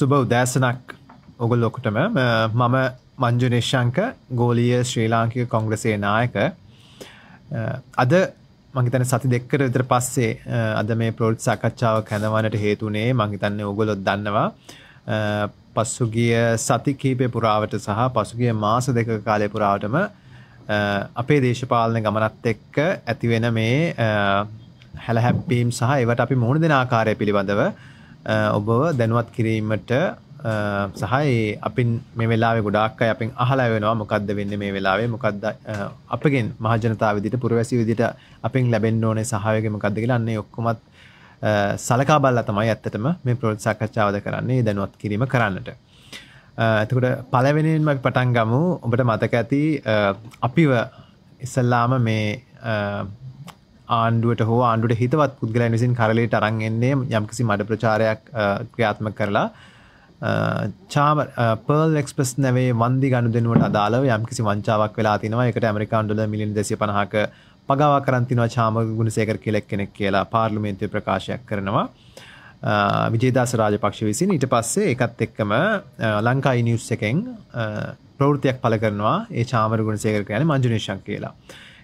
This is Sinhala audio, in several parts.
සුබ උදෑසනක් ඔගොල් ලොකුටම මම මංජු නිශ්ෂංක ගෝලිය ශ්‍රී ලාංකික කොංග්‍රසේ නායක අද මංගිතන සති දෙක්කර විතර පස්සේ අද මේ පොට් සාකච්ඡාව කැඳවනට හේතුනේ මංගිතන්න ඔගොලොත් දන්නවා පස්සුගිය සති කීපය පුරාවට සහ පසුගිය මාස දෙක කාලය පුරාවටම අපේ දේශපාලන ගමනත් එක්ක ඇතිවෙන මේ හැලහැප්පීම් සහ ඒවට අපි මුහුණ දෙනාකාරය පිළිබඳව ඔබව දැනුවත් කිරීමට සහ අපින් මේ වෙලාේ ගොඩක් අපින් අහලා වෙනවා මොකක්ද වෙන්න මේ වෙලාවේ මොකක්ද අපගෙන් මහජනතා විදිට පුරවැසි විදිට අපින් ලැබෙන් ඕනේ සහයක මොකක්ද කියලන්නේ ඔක්කොමත් සලකා බල්ල තමයි ඇත්තටම මේ ප්‍රෝත් සාකච්ඡාවද කරන්නේ දැනුවත් කිරීම කරන්නට. ඇතකට පලවෙනෙන්ම පටන් ගමු ඔබට මතක ඇති අපිව ඉසල්ලාම මේ ආණ්ඩුවට හෝ ආණ්ඩුට හිතවත් පුද්ගලන් විසින් කරලේ ටරන්ගන්නේ යම්කිසි මඩ ප්‍රචාරයක් ක්‍රියාත්ම කරලා චාම පර්ල් එක්ස්පස් නැවේ වන්දි ගණු දෙනුවට අදාලව යම්කිසි වංචාවක් වෙලා තිනවා එකට ඇමරිකාන්ඩුල මිලින් දෙසි පනහක පගවා කරන්තිනවා චාම ගුණසේකර කෙලෙක් කෙනෙක් කියලා පාර්ලිමේන්තුව ප්‍රකාශයක් කරනවා විජේදස රාජපක්ෂ විසින් ඊට පස්සේ එකත් එක්කම ලංකායි නිියස් එකෙන් ප්‍රෘතියක් පල කරනවා ඒ චාමර ගුණසේකර කියන මංජුනේශන් කියලා.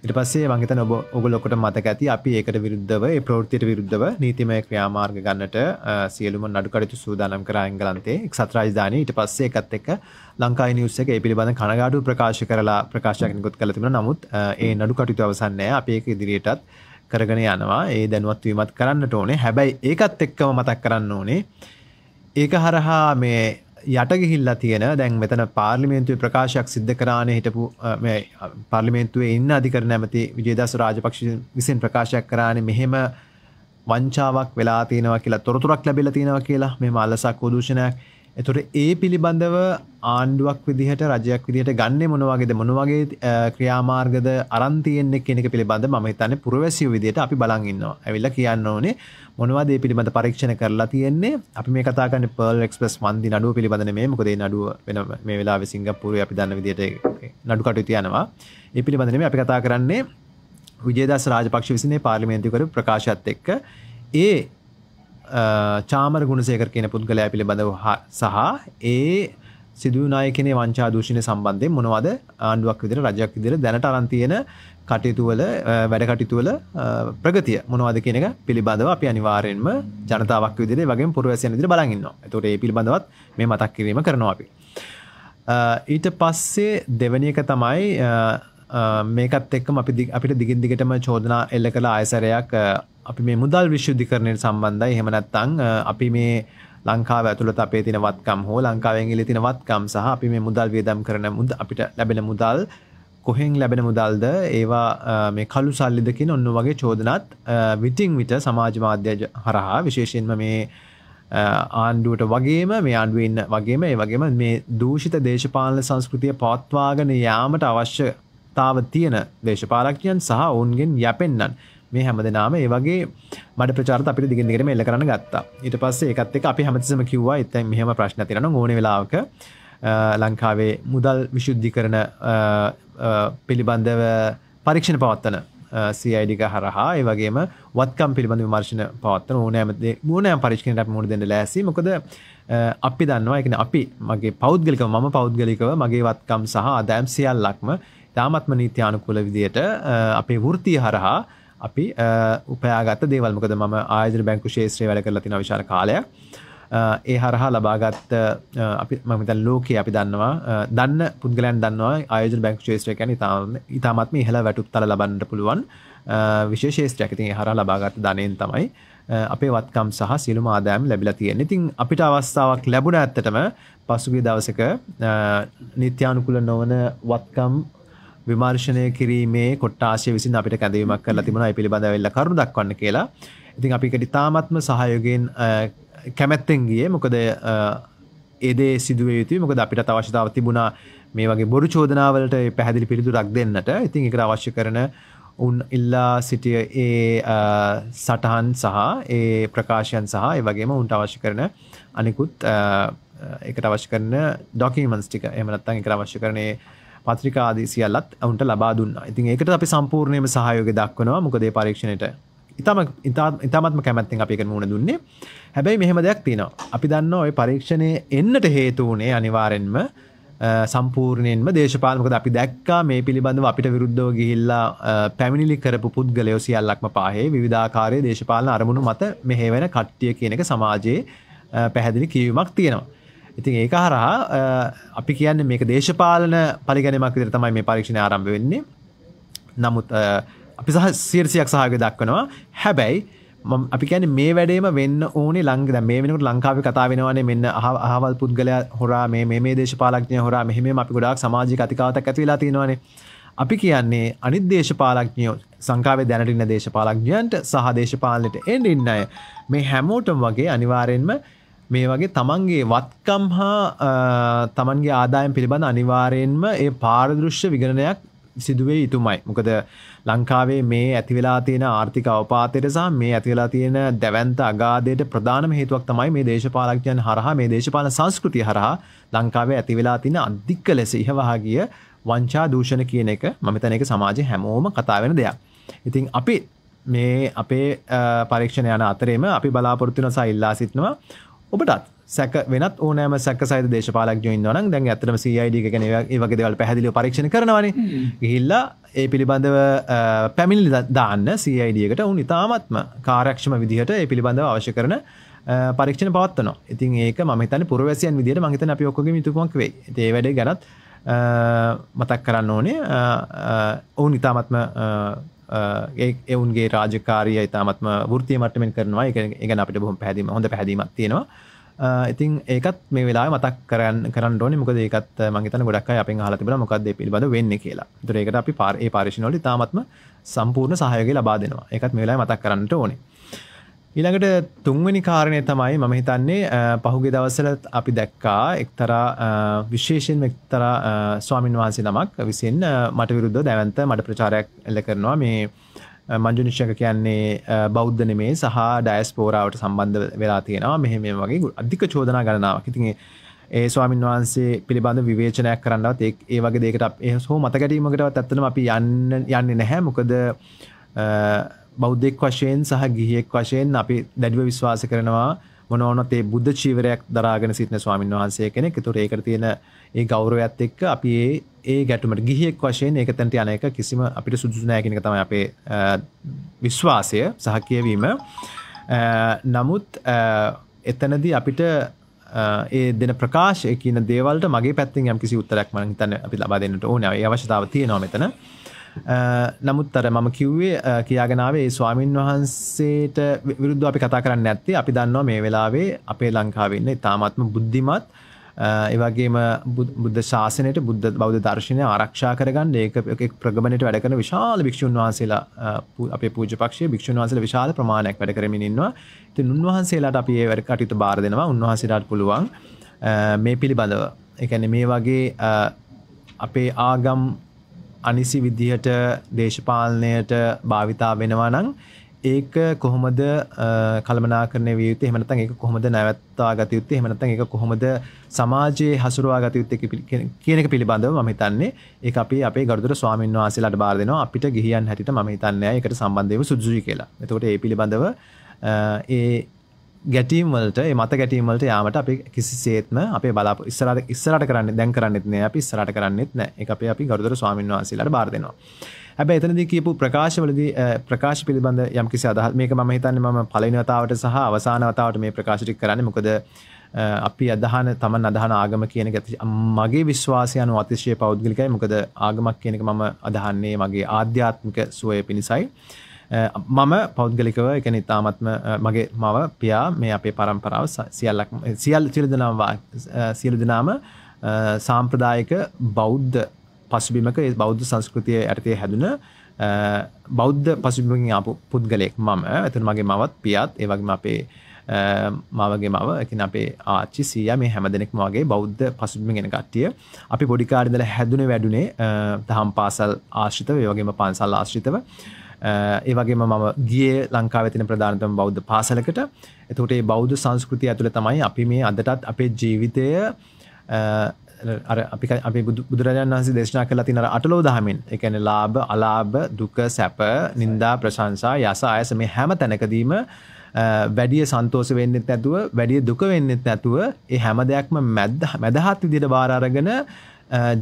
ඉට පස්සේ මගත ඔබ ඔගලොකට මතක ඇති අපි ඒකට විරුද්ධව ප්‍රෘතියට විරුද්ධව නීතිමය ක්‍රියාමාර්ග ගන්නට සියලුම නඩුකරතු සූදානම් කර අංගලන්තේ සත්‍රරාජධානය ඉට පස්සේ එකත් එක් ලංකායි නිියස්සක ඒ පිළිබඳ කනගාඩු ප්‍රකාශ කරලා ප්‍රකාශයකනකුත් කලතිබෙන නමුත් ඒ නඩු කටයුතු අවසන්නය අපඒක ඉදිරියටත් කරගෙන යනවා ඒ දැනුවත්වීමත් කරන්නට ඕනේ හැබැයි ඒකත් එක්කම මතක් කරන්න ඕනේ ඒක හරහා මේ යටගිහිල්ලා තියෙන දැන් මෙතන පාර්ලිමේන්තුවේ ප්‍රකාශයක් සිද්ධ කරාන හිටපු පාර්ලිමේන්තුවේ ඉන්න අධිකර නැමති විජේදස රාජපක්ෂ විසින් ප්‍රකාශයක් කරාන මෙහෙම වංචාවක් වෙලා තියෙනවා කියලා තොරතුරක් ලැබිලා තියෙනවා කියලා මෙම අලසක් උදූෂණයක් එතුට ඒ පිළිබඳව ආණ්ඩුවක් විදිහට රජයක් විදිහට ගන්න මොනවාගේද මොනවගේ ක්‍රියාමාර්ගද අරන්තියෙන්න්නේ කෙනෙක පිළිබඳ ම හිතන්න පුරවැසිය විදිහට අපි බලන්ඉන්නවා ඇවිල්ල කියන්න ඕනේ මොනවාදේ පිළිබඳ පරීක්ෂණ කරලා තියෙන්නේ අපි මේ කතාකන පල් එක්ස්පස් මන්දි නඩුව පිළිබඳන මේ මොකදේ නඩුව වෙන මේ වෙලා සිංගපුර අපි දන්න විදියට නඩුකටු තියනවා ඒ පිළිබඳනම අපි කතා කරන්නේ විජේදස් රාජපක්ෂ විසිනේ පාලිමේන්තිකර ප්‍රකාශත් එක්ක ඒ චාමර ගුණසේකර කියන පුද්ගලයා පිළිබඳව සහ ඒ සිදුවනාය කෙනේ වංචා දූෂණ සම්බන්ධය මොනවද ආණ්ඩුවක් විදිර රජයක් විදිර දැනට අරන්තියන කටයුතුවල වැඩකටිතුවල ප්‍රගතිය මොනවද කියනක පිළිබඳව අපි අනිවාරයෙන්ම ජනතාවක් විදිරේ වගේ පුරුවසය දිර බලගන්න තොට ඒ පිළිබඳවත් මේ මතක් කිරීම කරනවා අපි. ඊට පස්සේ දෙවනියක තමයි මේකත් එක්කම අපි අපිට දිගින් දිගටම චෝදනා එල්ල කළ ආයසරයක් අපි මේ මුදල් විශ්ුද්ධිකරණයට සම්බන්ධයි හෙමනැත්තං අපි මේ ලංකාව ඇතුළට අපේ තින වත්කම් හෝ ලංකාවෙන් ඉලි තින වත්කම් සහ අපි මේ මුදල් වියදම් කරන මුද අපිට ලැබෙන මුදල් කොහෙන් ලැබෙන මුදල්ද ඒවා මේ කලු සල්ලිදකින් ඔන්න වගේ චෝදනත් විටිං විට සමාජ මාධ්‍ය හරහා විශේෂයෙන්ම මේ ආණ්ඩුවට වගේම මේ ආණ්ඩුවන්න වගේම ඒ වගේම මේ දූෂිත දේශපාලන සංස්කෘතිය පවත්වාගෙන යාමට අවශ්‍ය තාව තියෙන දේශපාලක්ඥයන් සහ ඔවුන්ගෙන් යැපෙන්න්නන් මේ හැම දෙනාම ඒ වගේ මට ප්‍රචාර අපි දිගිගෙනම එල්ල කරන ගත්තා ඊට පස්සේ එකත්තෙක් අපි හැමතිසම කිව්වා එතයි මෙහම ප්‍රශ්න තිරන ඕන වෙලාවක ලංකාවේ මුදල් විශුද්ධි කරන පිළිබඳව පරීක්ෂණ පවත්තන සයිඩික හරහා ඒවගේම වත්කම් පිළිබඳ විමර්ශණ පවත්තන ඕනෑමද මූනෑම් පරික්ෂණයට මුණ දෙන්න ලෑසි මොකද අපි දන්නවා එකන අපි මගේ පෞද්ගලික මම පෞද්ගලිකව මගේ වත්කම් සහ අදෑම් සියල්ලක්ම තාමත්ම නීති්‍යානුකුල විදියට අපේ වෘතිය හරහා අපි උපයාගත දේවල්මකද ම ආයදර බැංකු ශේත්‍රය වැඩ කරලා තින විශාල කාලයක් ඒ හරහා ලබාගත් අපි මමත ලෝකයේ අපි දන්නවා දන්න පුද්ගලන් දන්නවා ආයෝජ බැංක් ශේත්‍රයකැන තාම ඉතාමත්ම ඉහළ වැටුත්තල ලබන්නට පුළුවන් විශේෂේත්‍රයක් ඉතින් හර ලබාගත් ධනයෙන් තමයි අපේ වත්කම් සහ සිලුම ආදෑම් ලැබිලා තියෙන ඉතින් අපිට අවස්ථාවක් ලැබුණ ඇත්තටම පසුගිය දවසක නිත්‍යානුකුල නොවන වත්කම් විමර්ශනය කිරීමේ කොට්ටාශය විසින් අපිට කැදවීමක් කරලා තිබුණ පිළිබඳ වෙල්ල කරු දක්වන්න කියලා ඉතින් අපිකට තාමත්ම සහයෝගෙන් කැමැත්තෙන් ගිය මොකද ඒදේ සිදුවේ යුතු මොකද අපිට අවශ්‍යතාව තිබුණා මේ වගේ බොරු චෝදනාවලට පැහැදිලි පිළිතුරක් දෙන්නට ඉතින් එකට අවශ්‍ය කරන උන් ඉල්ලා සිටිය ඒ සටහන් සහ ඒ ප්‍රකාශයන් සහ ඒ වගේම උන්ට අවශ්‍ය කරන අනිකුත් එකට අවශ්‍ය කරන ඩොකිමන්ස් ටික එමනත්තන් එක අවශ්‍ය කරනේ පත්‍රිකාදී සියල්ලත් ඔවුන්ට ලබා දුන්නා ඉතින් ඒකට අපි සම්පූර්ණයම සහයෝග දක්වනවා මොකදේ පරීක්ෂණයට ඉතාම ඉතාමත්ම කැමැත්තිෙන් අපි එකට මුණ දුන්නේ හැබැයි මෙහෙම දෙයක් තියෙනවා අපි දන්න ඔය පරීක්ෂණය එන්නට හේතුවනේ අනිවාරෙන්ම සම්පූර්ණයෙන්ම දේශපාලමකද අපි දැක්කා මේ පිළිබඳව අපිට විරුද්ධෝ ගිහිල්ලා පැමිණිලි කරපු පුද්ගලයෝ සියල්ලක්ම පාහේ විධාකාරය දේශපාලන අරමුණු මත මෙහෙවැෙන කට්ටිය කියනක සමාජයේ පැහැදිලි කිවීමක් තියෙනවා ඉතින් ඒක හරහා අපි කියන්නේ මේක දේශපාලන පරිගැනීමක් විදිහට තමයි මේ පරීක්ෂණ ආරම්භ වෙන්නේ. නමුත් අපි සහ සියර්සියක් සහයෝගය දක්වනවා. හැබැයි මම අපි කියන්නේ මේ වැඩේම වෙන්න ඕනේ ලංක දැන් මේ වෙනකොට ලංකාවේ කතා වෙනවානේ මෙන්න අහවල් පුද්ගලයා හොරා මේ මේ මේ දේශපාලඥය හොරා මෙහෙම අපි ගොඩාක් සමාජික අතිකාවතක් ඇති වෙලා තියෙනවානේ. අපි කියන්නේ අනිත් දේශපාලඥයෝ සංකාවේ දැනට ඉන්න දේශපාලඥයන්ට සහ දේශපාලනයට එන්න ඉන්න අය මේ හැමෝටම වගේ අනිවාර්යෙන්ම මේ වගේ තමන්ගේ වත්කම් හා තමන්ගේ ආදායම් පිළිබඳ අනිවාරයෙන්ම ඒ පාරදෘශ්‍ය විගණනයක් සිදුවේ යුතුමයි මොකද ලංකාවේ මේ ඇතිවෙලා තියෙන ආර්ථික අවපාතයට සහ මේ ඇතිවෙලා තියෙන දැවන්ත අගාදයට ප්‍රධානම හේතුවක් තමයි මේ දේශපාලක්ඥයන් හරහා මේ දේශපාලන සංස්කෘතිය හරහා ලංකාවේ ඇතිවෙලා තියෙන අධික්ක ලෙස ඉහවහා ගිය වංචා දූෂණ කියන එක මතන එක සමාජය හැමෝම කතාවෙන දෙයක්. ඉතින් අපි මේ අපේ පරීක්ෂණ යන අතරේම අපි බලාපොරත්තුන සහ ඉල්ලා සිටනවා ඔබටත් සැක වෙනත් ඕනෑම සැක සහිත දේශපාලක් ජොයින්වන දැන් ඇතරම CID ගැන වගේ දෙවල් පැහදිලි පරීක්ෂණ කරනවන ගිහිල්ලා ඒ පිළිබඳව පැමිල්ලි දාන්න CIDකට උන් ඉතාමත්ම කාරක්ෂම විදිහට ඒ පිළිබඳව අවශ්‍ය කරන පරීක්ෂණ පවත්වන ඉතින් ඒක මතන පුරවැසියන් විදිට මහිතන අපියෝක්කගේ මිතුකමක් වේ ඒ වැඩ ගැනත් මතක් කරන්න ඕනේ ඔවුන් ඉතාමත්ම එවුන්ගේ රාජකාරය ඉතාමත්ම ෘතිය මටමෙන් කරනවා එක අපිට බොහොම පැදීම හොඳ පැදීමක් තියෙනවා ඉතින් ඒකත් මේ වෙලා මතක් කරන්න කරන්නඩෝනි මොකද ඒකත් මගේතන ගොඩක් අප හලතිබල මොකක්ද පිබඳ වෙන්න කියලා දුරේකට අපි පාරඒ පාරිශනොලි තාමත්ම සම්පූර්ණ සහයගේ ලබා දෙනවා එකත් මේ වෙලා මතක් කරන්නට ඕනේ ඊළඟට තුන්වැනි කාරණය තමයි මම හිතන්නේ පහුගේ දවසල අපි දැක්කා එක්තරා විශේෂෙන් එක්තරා ස්වාමින් වහන්සේ නමක් විසින් මට විරුද්ධ දැවන්ත මට ප්‍රචාරයක් එල්ල කරනවා මේ මංජුනිශ්ෂක කියන්නේ බෞද්ධ නෙමේ සහ ඩයස්පෝරාවට සම්බන්ධ වෙලා තියෙනවා මෙහෙම වගේ අධික චෝදනා ගණනාවක් ඉතින් ඒ ස්වාමින් වහන්සේ පිළිබඳ විවේචනයක් කරන්නවත් ඒ ඒ වගේ දෙයකට ඒ හෝ මත ගැටීමකටවත් ඇත්තටම අපි යන්න යන්නේ නැහැ මොකද බෞද්ධෙක් වශයෙන් සහ ගිහියෙක් වශයෙන් අපි දැඩිව විශ්වාස කරනවා මොනවනොත් ඒ බුද්ධ චීවරයක් දරාගෙන සිටින ස්වාමීන් වහන්සේ කෙනෙක්. ඒතර ඒකට තියෙන ඒ ගෞරවයත් එක්ක අපි ඒ ඒ ගැටුමට ගිහියෙක් වශයෙන් ඒක තැනට යන එක කිසිම අපිට සුදුසු නෑ කියන එක තමයි අපේ විශ්වාසය සහ කියවීම. නමුත් එතනදී අපිට ඒ දෙන ප්‍රකාශය කියන දේවල්ට මගේ පැත්තිෙන් යම් කිසි උත්තරයක් මන තන අපි ලබා දෙන්නට ඕන අවශ්‍යතාව තියෙනවා මෙතන. Uh, නමුත් අර මම කිව්වේ uh, කියාගෙනාවේ ස්වාමීන් වහන්සේට විරුද්ධ අපි කතා කරන්න ඇත්තේ අපි දන්නවා මේ වෙලාවේ අපේ ලංකාවන්න ඉතාමත්ම බුද්ධිමත් uh, ඒවගේම බුද්ධ ශාසනයට බුද්ධ බෞද්ධ දර්ශනය ආරක්ෂා කරගන්න ඒක ප්‍රගමණයට වැඩකන විශාල භික්ෂූන් වහන්සේලා අප පූජ පක්ෂය භික්ෂන් වහසල විශාල ප්‍රමාණයක් වැඩ කරමිනින්වා ති උන්වහන්සේලාට අපි ඒ වැඩ කටයුතු බාර දෙෙනවා උන්වහසේලාට පුළුවන් මේ පිළිබඳව එකන මේ වගේ අපේ ආගම් අනිසි විදිහට දේශපාලනයට භාවිතා වෙනවානං ඒක කොහොමද කළමනා කරන වියුතු එමනත එක කොහොමද නැවත්තා ගතයුත්තේ එමනත එක කොහොමද සමාජයේ හසුරවා ගතයුත්ත කියනක පිළිබඳව මහිතන්නේ ඒ අපි අපේ ගරුදුර ස්වාමන් වවාසලට බාරදෙනවා අපිට ගිහියන් හැට මහිතන්නය එකට සම්බන්ධව සුද්ජි කියලා එතකොට ඒ පිළිබඳව ඒ ගැටීම්වලට මත ගැටීමලට යාමට අපි කිසි සේත්ම අපේ බලා ඉස්සරට ඉස්සරට කරන්න දැන් කරන්නෙත්න අපි ඉස්සරට කරන්නෙත් නෑ එක අපේ අපි ගරුදර ස්වාමීන් වහන්සේලට බාර්දෙනවා හැබැ එතනදි කියපු ප්‍රකාශවලදී ප්‍රකාශ පිළිබඳ යම් කිසි අදහ මේක ම හිතන්න ම පලනිවතාවට සහ අවසානවතාවට මේ ප්‍රකාශටි කරන්න මොකද අපි අදහන තමන් අදහන ආගම කියන ඇති මගේ විශ්වාසයන අතිශය පෞද්ගලිකයි මොකද ආගමක් කියනක මම අදහන්නේ මගේ ආධ්‍යාත්මික සුවය පිණිසයි. මම පෞද්ගලිකව එකන ඉතාමත්ම මගේ මව පියා මේ අපේ පරම්පරාව සියල්ලක් සියල් චිරදනවා සියලු දෙනාම සාම්ප්‍රදායක බෞද්ධ පසුබිමක ඒ බෞද්ධ සංස්කෘතිය ඇතේ හැදුන බෞද්ධ පසුබිමකින් අපපු පුද්ගලෙක් මම ඇතුන් මගේ මවත් පියත් ඒවගේම අපේ මවගේ මව එකන අපේ ආච්චි සිය මේ හැම දෙනෙක් මගේ බෞද්ධ පසුබිම ගෙන කට්ටිය අපි පොඩිකාරිදල හැදුන වැඩුනේ තහම් පාසල් ආශ්‍රිතව ඒවගේම පන්සල් ආශ්‍රිතව ඒවගේ මම ගිය ලංකාවතින ප්‍රධානතම බෞද්ධ පාසලකට එතකොට බෞද්ධ සංස්කෘතිය ඇතුළ තමයි අපි මේ අදටත් අපේ ජීවිතය අපි අපි බුදුරජාන් වහන්සේ දේශනා කළ තිනර අටලෝ දහමින් එකන ලාභ අලාභ දුක සැප නින්දා ප්‍රශංසා යස අයස මේ හැම තැනකදීම වැඩිය සන්තෝස වෙන්නෙත් නැතුව වැඩිය දුක වෙන්නෙත් නැතුව ඒ හැම දෙයක්ම මැද මැදහත් විදිට බාරගෙන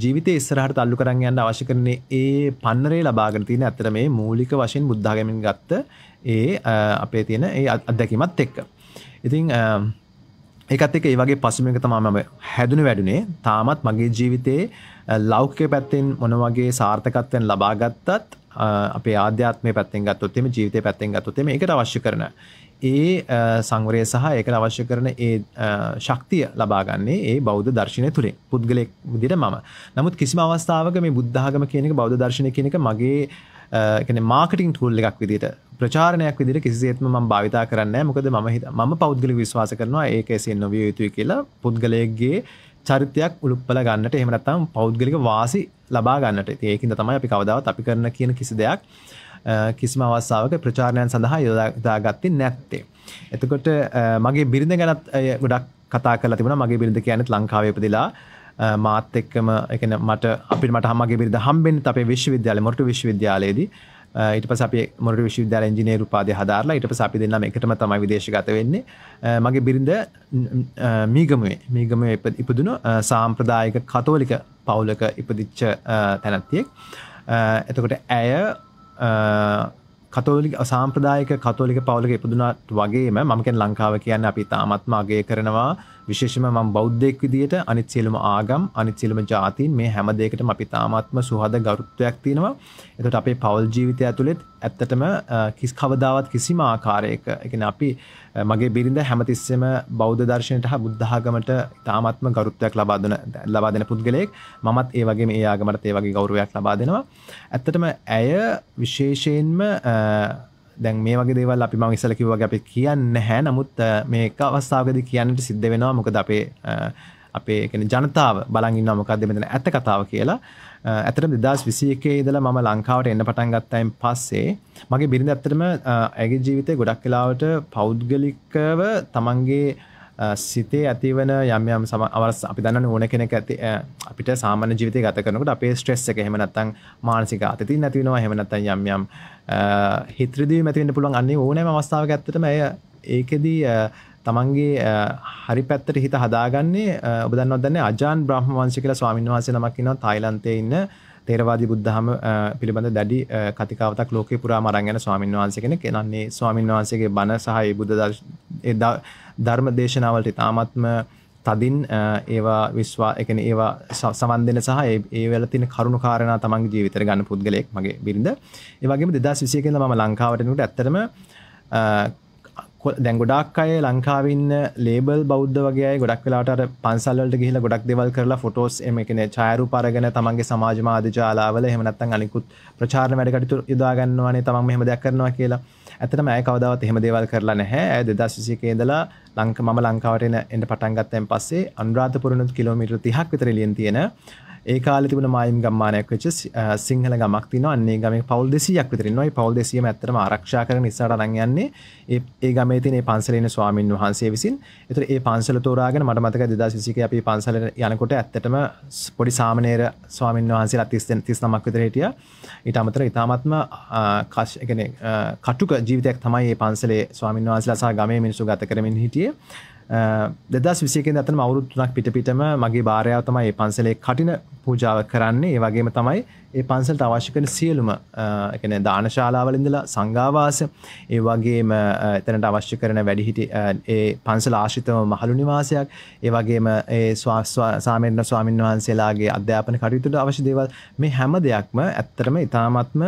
ජීවිත ඉස්සරහට අල්ලු කරන්න යන්න අවශ්‍ය කරන්නේ ඒ පන්නරේ ලබාගෙන තියෙන ඇතර මේ මූලික වශයෙන් බුද්ධාගමින් ගත්ත ඒ අපේ තියෙන ඒ අත්දැකීමත් එක්ක. ඉතිං එකත් එක ඒවගේ පසුමක තමා මම හැදුන වැඩුනේ තාමත් මගේ ජීවිතයේ ලෞකය පැත්තෙන් මොනවගේ සාර්ථකත්වයෙන් ලබාගත්තත් අපේ ආධ්‍යාත්මය පැත්තෙන් ගත්තොත්තෙම ජීවිත පැත්තෙන් ගත්තොත්තෙම එකට අවශ්‍ය කරන ඒ සංවරය සහ ඒකට අවශ්‍ය කරන ඒ ශක්තිය ලබාගන්නේ ඒ බෞද්ධ දර්ශනය තුළේ පුද්ගලෙක් විදිට මම නමුත් කිසිම අවස්ථාවක මේ බුද්ධාගම කියනක බෞද්ධ දර්ශනය කියනක මගේ මාකටින් තුල් එකක් විදිට ප්‍රචාරණයක් විදිට කිසිේත්ම ම භාවිතා කරන්න මොකද ම හිත ම පෞද්ගලි විශවාස කරනවා ඒක එසේ නොවිය යුතුයි කියලා පුද්ගලයක්ගේ චරිතයක් උළුප්පල ගන්නට එහමනත්තම් පෞද්ගලික වාසි ලබා ගන්නට ඒකින්ද තමයි අපි කවදාවත් අපි කරන කියන කිසි දෙයක් කිසිම අවස්සාාවක ප්‍රචාරණයන් සඳහා යොදාගත්තේ නැත්තේ. එතකොට මගේ බිරිඳ ගැනත් ගොඩක් කතා කල තිබුණ මගේ බිරිඳ කියනෙත් ලංකාවේපදිලා මාත් එක්කම එක මට අපි මට හමගේ බිරිඳ හම්බෙන් අපේ විශ්වවිද්‍යාල මොට විශ්වවිද්‍යාලයේදී ඊට පස මොට විශවිද්‍යාල ජිනේරු පාද හදාරලා ඊට සපි දෙන්නම එකටම තමයි විදේශගත වෙන්නේ මගේ බිරිඳ මීගමුවේ මීගම ඉපදුණු සාම්ප්‍රදායක කතෝලික පවුලක ඉපදිච්ච තැනැත්තියෙක් එතකොට ඇය කතෝලික සාම්ප්‍රදායක කතෝලික පවලක ඉපදුනාට වගේම මමකෙන් ලංකාව කියන්න අපි තාමත්මගේ කරනවා විශේෂම මං බෞද්ධෙක් විදිට අනිත්සියලම ආගම් අනිත්සිලම ජාතින් මේ හැමදේකට අපි තාමත්ම සුහද ගරුත්වයක් තියෙනවා එතට අපේ පවල් ජීවිතය ඇතුළෙත් ඇත්තටම කිස් කවදාවත් කිසිම ආකාරයක එකන අපි මගේ බිරිඳ හැමතිස්සෙම බෞද්ධ දර්ශනයට හා බුද්ධාගමට තාමත්ම ගරුත්වයක් ලබාදන ලබාදන පුද්ගලයෙක් මත් ඒ වගේ ඒ ආගමට ඒ වගේ ගෞරවයක් ලබා දෙනවා ඇත්තටම ඇය විශේෂයෙන්ම දැන් මේ වගේ දේවල් අපි මං ඉසල කිව්වගේ අපි කියන්න හැ නමුත් මේක අවස්ථාවකද කියන්නට සිද්ධ වෙනවා මොකද අපේ අපේ ජනතාව බලගන්න මොකක්ද මෙතන ඇත කතාව කියලා ඇතර දෙදස් විසියකේ ඉදලා මම ලංකාවට එන්න පටන් ගත්තයින් පස්සේ මගේ බිරිඳ ඇත්තටම ඇගේ ජීවිතය ගොඩක් කලාවට පෞද්ගලිකව තමන්ගේ සිතේ ඇතිවන යම්යම් සම අවස් අපි දන්න ඕන කෙනෙක ඇති අපිට සාමාන්‍ය ජීවිතය ගත කරනකට අපේ ස්ට්‍රෙස් එක හෙමනත්තං මානසික අතති නැතිවෙනවා හෙමනත්තන් යම්යම් හිත්‍රදී මැතිවන්න පුළුවන් අන්නේ ඕනෑ අවස්ථාව ඇත්තටම ඇය ඒකෙදී තමන්ගේ හරි පැත්තට හිත හදාගන්නේ ඔබදන්න ඔදන්න අජාන් බ්‍රහ්ම වංශ කියලා ස්වාමීන් වහන්සේ නමක් ඉන්නවා තායිලන්තයේ ඉන්න තේරවාදී බුද්ධහම පිළිබඳ දැඩි කතිකාවතක් ලෝකේ පුරා මරන් යන ස්වාමීන් වහන්සේ කෙනෙක්. එනන්නේ ස්වාමීන් වහන්සේගේ බණ සහ ඒ බුද්ධ ඒ ධර්ම දේශනාවලට ඉතාමත්ම තදින් ඒවා විශ්වා එකන ඒවා සවන් දෙෙන සහ ඒ වෙල තින කරුණු කාරණ තමන්ගේ ජීවිතර ගන්න පුද්ගලෙක් මගේ බිරිඳ ඒවගේ දෙදස් විසිය කියල ම ලංකාවටනට ඇත්තරම දැන් ගොඩක් අය ලංකාවන්න ලේබල් බෞද්ධ වගේ ගොඩක් වෙලාට පන්සල්ලට ගිහිල ගොඩක් දෙවල් කරලා ෆොටෝස් එමකන චායරු පරගෙන තමන්ගේ සමාජ මාධ්‍යජාලාවල හෙමනත්තන් අනිකුත් ප්‍රචාර වැඩකටතු යදාගන්නවානේ තමන් මෙහම දෙයක් කරනවා කියලා ඇතම ඇය කවදාවත් එහෙම දේවල් කරලා නැහැ ඇ දෙදශසිකේදලා ලංක ම ලංකාවටන එට පටන්ගත්තයෙන් පස්සේ අන්රාධපුරණු කිලමිට තිහක් විතර ලියෙන් තියෙන ඒ කාල තිබන මායිම් ගම්මානයක් වෙච සිංහල ගමක් තින අන්නේ ගම පවල් දෙසියක් විතර නොයි පවල් දෙසිය ඇතරම ආරක්ෂා කර නිසාට අනයන්නේ ඒ ගමේ තිනේ පන්සලන ස්වාමීන් වහන්සේ විසින් එතර ඒ පන්සල තෝරාගෙන මට මතක දෙදා සිසික අපි පන්සල යනකොට ඇත්තටම පොඩි සාමනේර ස්වාමීන් වහන්සේ අතිස්තෙන් තිස් නමක් විතර හිටිය ඉට අමතර ඉතාමත්ම කශ්ගෙන කටුක ජීවිතයක් තමයි ඒ පන්සලේ ස්වාමීන් වහන්සලසා ගමේ මිනිසු ගත කරමින් හිටියේ දෙදස් විසියකෙන් ඇතන අවුරුත්තුනක් පිටපිටම මගේ භාරයාව තමයි ඒ පන්සලේ කටින පූජාව කරන්නේ ඒ වගේම තමයි ඒ පන්සල්ට අවශ්‍යකන සියලුම එකන දානශාලාවලින්දල සංගාවාස ඒ වගේම එතනට අවශ්‍ය කරන වැඩිහිටි ඒ පන්සල ආශිතම මහළු නිවාසයක් ඒ වගේම ඒ සාමෙන්න්න ස්වාමීන් වහන්සේලාගේ අධ්‍යාපන කටයුතුට අවශ්‍ය දේවල් මේ හැම දෙයක්ම ඇත්තරම ඉතාමත්ම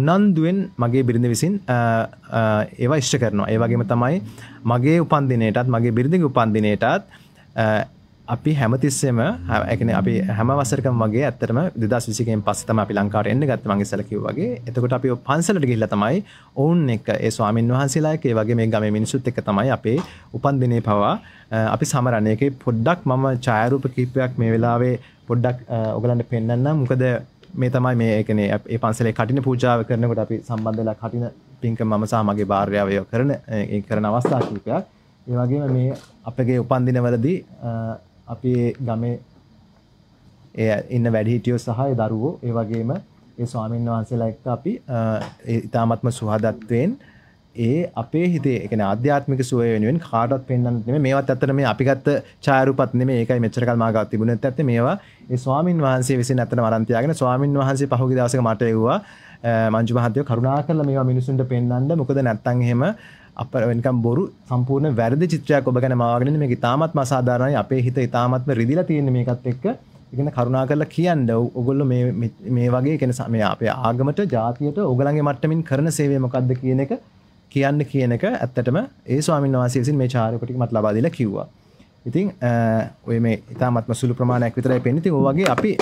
උනන්දුවෙන් මගේ බිරිඳ විසින් ඒවා ඉෂ්ට කරනවා ඒවගේම තමයි මගේ උපන්දිනයටත් මගේ බිරිඳිග උපන්දිනයටත් අපි හැමතිස්සෙම හැකන අපි හැම වසරක මගේ ඇත්තරම දස් විසිකෙන් පස්සතම අපි ලංකාර එන්න ගත්ත මගේ සැලකිව වගේ එතකොට අපි පන්සලට ගිල්ල තමයි ඔවුන් එක ඒ ස්වාමින් වහන්සේලායක ඒ වගේ මේ ගම මිනිසුත් එක තමයි අපේ උපන්දිනය පවා අපි සමරණයක පොඩ්ඩක් මම චායරූප කිපයක් මේ වෙලාවේ පොඩ්ඩක් ඔගලන්ට පෙන්න්න මොකද මේ තමයි මේ එකන ඒ පන්සලේ කටින පූජාව කරනකොට අපි සම්බන්ධලා කටින පින්ක මම සහ මගේ භාර්යාවය කරන කරන අවස්ථා කීපයක් ඒ වගේම මේ අපගේ උපන්දිනවලදී අපි ගමේ ඒ ඉන්න වැඩිහිටියෝ සහ ඒ දරුවෝ ඒ වගේම ඒ ස්වාමීන් වහන්සේලා එක්ක අපි ඊ타ත්ම සුහදත්වයෙන් ඒ අපේ හිතේ එකන අධ්‍යාත්මික සුවය වෙනුවෙන් කාඩත් පෙන්න්නන්නේ මේවත් අත්තන මේ අපිගත්ත චාරුපත් මේ ඒකයි මෙච්චරකල් මාගත් තිබුණත් ඇත්ත මේවා ස්වාමින් වහන්සේ විසි ඇතන වරන්තියාගෙන ස්වාමින් වහන්සේ පහුගි දවසක මටයවා මංජු මහතය කරුණා කරල මේ මිනිසුන්ට පෙන්න්නට මොකද නැත්තන් හෙම අප වෙනකම් බොරු සම්පූර්ණ වැරදි චිත්‍රයක් ඔබ ගැන මාගෙන මේ තාමත් මසාධාරණයි අපේ හිත ඉතාමත්ම රිදිල තියෙන මේකත් එක්ක ඉගෙන කරුණා කරලා කියන්න ඔගොල්ලො මේ වගේ කෙන සමය අපේ ආගමට ජාතියට ඔගලන්ගේ මට්ටමින් කරන සේවය මොකක්ද කියන එක කියන්න කියන එක ඇත්තටම ඒ ස්වාමින් වවාසය විසින් මේ චාරපටි මත් ලබාදිල කිව්වා ඉතින් ඔය මේ ඉතාමත්ම සුළු ප්‍රමාණයක් විතරයි පෙනති ඔවගේ අපි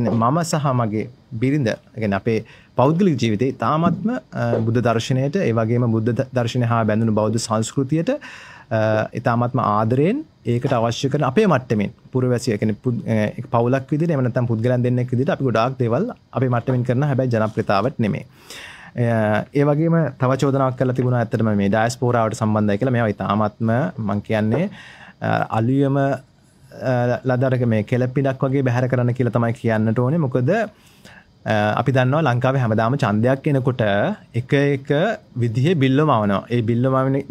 මම සහ මගේ බිරිඳ ගැන අපේ පෞද්ගලික ජීවිතේ ඉතාමත්ම බුද්ධ දර්ශනයට ඒවගේම බුද්ධ දර්ශනය හා බැඳුණු බෞද්ධ සංස්කෘතියට ඉතාමත්ම ආදරයෙන් ඒකට අවශ්‍ය කන අපේ මට්ටමින් පුරවැසිය කෙන පවලක් විදි එමනතම් පුද්ගලන් දෙන්නෙක් විදිට අපි ගොඩක් දෙවල් අපි මට්ටමින් කරන හැබැයි ජනප්‍රතාවට නෙමේ ඒවගේ තවචෝදනක් කල තිබුණ ඇතරම මේ ඩයිස් පෝරාවට සම්බන්ධය කළ මේ ඉතාමත්ම මං කියන්නේ අලියම ලදරක මේ කෙලපිඩක් වගේ බැහර කරන්න කියල තමයි කියන්නට ඕනේ මොකද අපි දන්න ලංකාව හැමදාම චන්දයක් එනකොට එක එක විදිහ බිල්ල මවනවා ඒ බිල්ල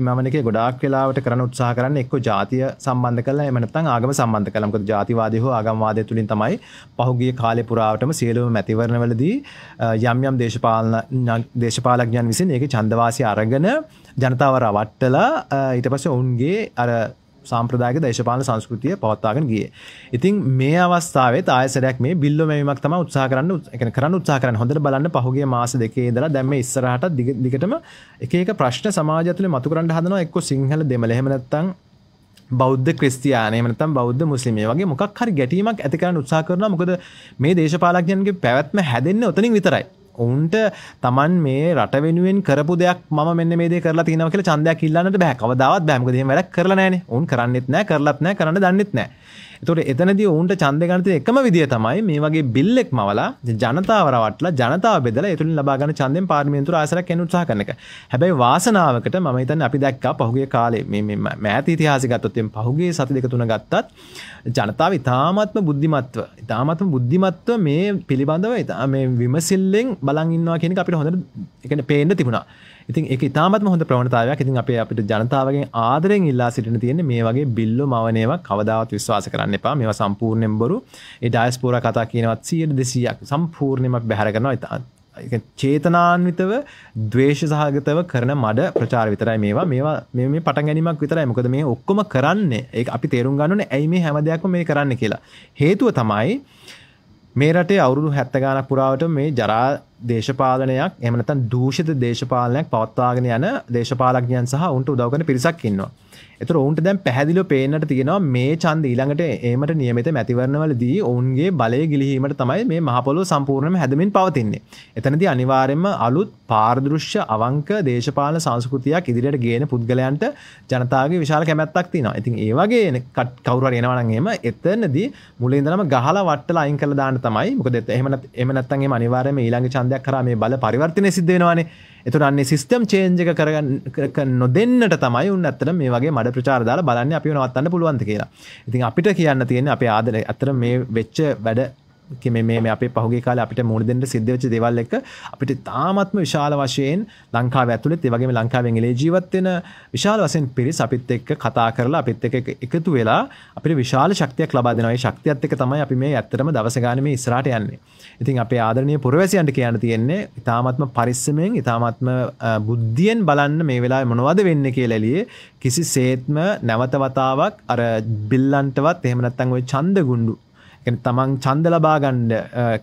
මමනක ගොඩක් වෙලාවට කරන උත්සා කරන්න එක්ක ජාතිය සම්බන්ධ කල එමනත්තන් ආගම සම්බන්ධ කළමක ජාතිවාදය හෝ ආගම්වාදය තුළින් තමයි පහුගිය කාලෙ පුරාවටම සියලුම මැතිවරණවලදී යම් යම් දේශපාලන දේශපාලඥන් විසින් ඒක චන්දවාසය අරගෙන ජනතාව රවට්ටලා ඊට පස්ස ඔවුන්ගේ අර සාම්ප්‍රදායක දේශපාලන සංස්කෘතිය පවත්වාගෙන ගිය. ඉතින් මේ අවස්ථාවේ තායසරයක් මේ බිල්ල මෙමක් තම උත්සා කරන්න එකන කරන්න උත්සා කරන්න හොඳට බලන්න පහුගේ මාස දෙකේ දලා දැම ඉස්සරහට දිගටම එකක ප්‍රශ්න සමාජතුල මතුකරන්න හදන එක්ක සිංහල දෙමළ හෙමනැත්තං බෞද්ධ ක්‍රස්තියානයමනතම් බෞද්ධ මුස්ලිමේ වගේ මොකක් හරි ගැටීමක් ඇතිකරන්න උත්සා කරන මොකද මේ දේශපාලක්ඥන්ගේ පැවැත්ම හැදෙන්න්න ඔතනින් විතරයි ඔවුන්ට තමන් මේ රට වෙනුවෙන් කරපු දෙයක් ම මෙන්න මේ කරලා තිනව කියල චන්දයක් ඉල්ලන්නට බැ කවදාවත් බැමකදීම වැඩක් කරලා නෑන උන් කරන්නෙත් නෑ කරලත් නෑ කරන්න දන්නෙත් නෑ එතකොට එතනදී ඔවුන්ට ඡන්දය ගන්න තියෙන එකම විදිය තමයි මේ වගේ බිල් එක මවලා ජනතාව රවට්ටලා ජනතාව බෙදලා ඒ තුලින් ලබා ගන්න ඡන්දෙන් පාර්ලිමේන්තුවට ආසරක් එන්න උත්සාහ කරන එක. හැබැයි වාසනාවකට මම හිතන්නේ අපි දැක්කා පහුගිය කාලේ මේ මේ මෑත ඉතිහාසය ගත්තොත් එම් පහුගිය සති දෙක තුන ගත්තත් ජනතාව ඉතාමත්ම බුද්ධිමත්ව ඉතාමත්ම බුද්ධිමත්ව මේ පිළිබඳව ඉතා මේ විමසිල්ලෙන් බලන් ඉන්නවා කියන එක අපිට හොඳට ඒ කියන්නේ පේන්න තිබුණා. ඉතින් එක ඉතාමත් හොඳ ප්‍රවණතාවයක් ඉතින් අපේ අපිට ජනතාවගේ ආදරෙන් ඉල්ලා සිටින තියෙන මේ වගේ බිල්ලු මවනේව කවදාවත් විශ්වාස කරන්න එපා මේවා සම්පූර්ණයෙන් බොරු ඒ ඩයස්පෝර කතා කියනවත් සියයට දෙසියක් සම්පූර්ණයමක් බැහැර කරනවා ඉතා චේතනාන්විතව දවේශ සහගතව කරන මඩ ප්‍රචාර විතරයි මේවා මේවා මේ පට ගැනීමක් විතරයි මොකද මේ ඔක්කොම කරන්න ඒ අපි තේරුම් ගන්නන ඇයි මේ හැමදයක් මේ කරන්න කියලා හේතුව තමයි මේ රටේ අවුරුදු 70 ගානක් පුරාවට මේ ජරා දේශපාලනයක් එහෙම නැත්නම් දූෂිත දේශපාලනයක් පවත්වාගෙන යන දේශපාලඥයන් සහ උන්ට උදව් කරන පිරිසක් ඉන්නවා. එතර ඔවුන්ට දැන් පැහැදිලෝ පේනට තියෙනවා මේ චන්ද ඊළඟට ඒමට නියමත මැතිවරණවලදී ඔවුන්ගේ බලය ගිලිහීමට තමයි මේ මහපොලෝ සම්පූර්ණම හැදමින් පවතින්නේ. එතනති අනිවාරෙන්ම අලුත් පාර්දෘශ්‍ය අවංක දේශපාල සංස්කෘතියක් ඉදිරියට ගේන පුද්ගලයන්ට ජනතාවගේ විශාල කැමැත්තක් තිනවා ඉතින් ඒවාගේ කට් කවර එනවනගේම එතනදී මුලින්දනම ගහලා වට්ටල අයින් කළ දාන්න තමයි මොකද එහමනත් එමනත්තන්ගේ අනිවාරම ඊළඟ චන්දයක් කරම බල පරිවර්තනය සිද්ධෙනවානේ එතුර අන්නේ සිස්ටම් චේන්ජක කරගන්න නොදන්නට තමයි උන්නත්තර මේ වගේ මඩ ප්‍රචාරදාල බලන්න අපි නවත්තන්න පුළුවන්ත කියලා ඉතින් අපිට කියන්න තියෙන අප ආදර ඇතර මේ වෙච්ච වැඩ මේ අපේ පහුගේ කාල අපිට මුණදෙන්ට සිද්ධවෙච දෙවල් එක අපිට තාමත්ම විශාල වශයෙන් ලංකාව ඇතුළෙත් ඒවගේ ලංකාවෙන් එලේ ජීවත්වෙන විශාල වසයෙන් පිරිස් අපිත් එක්ක කතා කරලා අපිත් එක එකතු වෙලා අපිට විශාල ශක්තියක් ලබා දෙනවයි ශක්තියත් එක තමයි අපි මේ ඇත්තරම දවසගානම ඉස්රට යන්නේ ඉතින් අපේ ආදරනය පුරවැසියන්ට කියන්න තියෙන්නේ ඉතාමත්ම පරිස්සමෙන් ඉතාමත්ම බුද්ධියෙන් බලන්න මේ වෙලා මොනවද වෙන්න කියලලියේ කිසි සේත්ම නැවතවතාවක් අර බිල්ලන්ටවත් එහෙමනත්තන් ඔය චන්ද ගුන්ඩු තමන් චන්ද ලබාගණ්ඩ